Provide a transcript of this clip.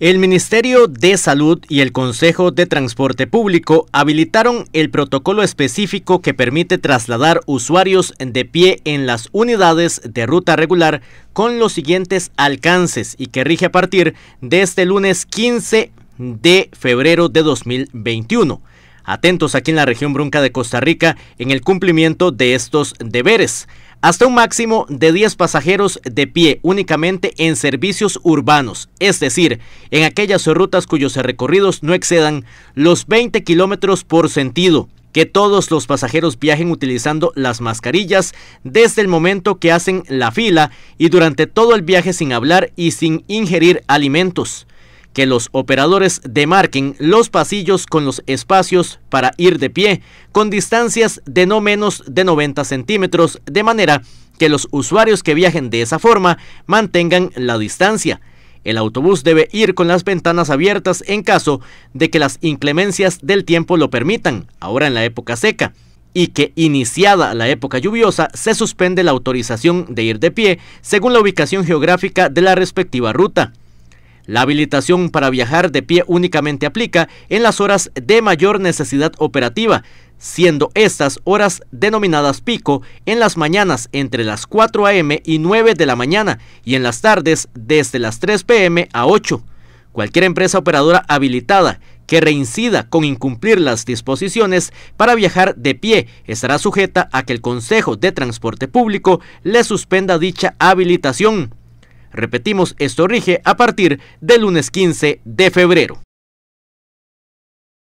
El Ministerio de Salud y el Consejo de Transporte Público habilitaron el protocolo específico que permite trasladar usuarios de pie en las unidades de ruta regular con los siguientes alcances y que rige a partir de este lunes 15 de febrero de 2021 atentos aquí en la región brunca de Costa Rica en el cumplimiento de estos deberes. Hasta un máximo de 10 pasajeros de pie únicamente en servicios urbanos, es decir, en aquellas rutas cuyos recorridos no excedan los 20 kilómetros por sentido que todos los pasajeros viajen utilizando las mascarillas desde el momento que hacen la fila y durante todo el viaje sin hablar y sin ingerir alimentos que los operadores demarquen los pasillos con los espacios para ir de pie, con distancias de no menos de 90 centímetros, de manera que los usuarios que viajen de esa forma mantengan la distancia. El autobús debe ir con las ventanas abiertas en caso de que las inclemencias del tiempo lo permitan, ahora en la época seca, y que iniciada la época lluviosa se suspende la autorización de ir de pie según la ubicación geográfica de la respectiva ruta. La habilitación para viajar de pie únicamente aplica en las horas de mayor necesidad operativa, siendo estas horas denominadas pico en las mañanas entre las 4 a.m. y 9 de la mañana y en las tardes desde las 3 p.m. a 8. Cualquier empresa operadora habilitada que reincida con incumplir las disposiciones para viajar de pie estará sujeta a que el Consejo de Transporte Público le suspenda dicha habilitación. Repetimos, esto rige a partir del lunes 15 de febrero.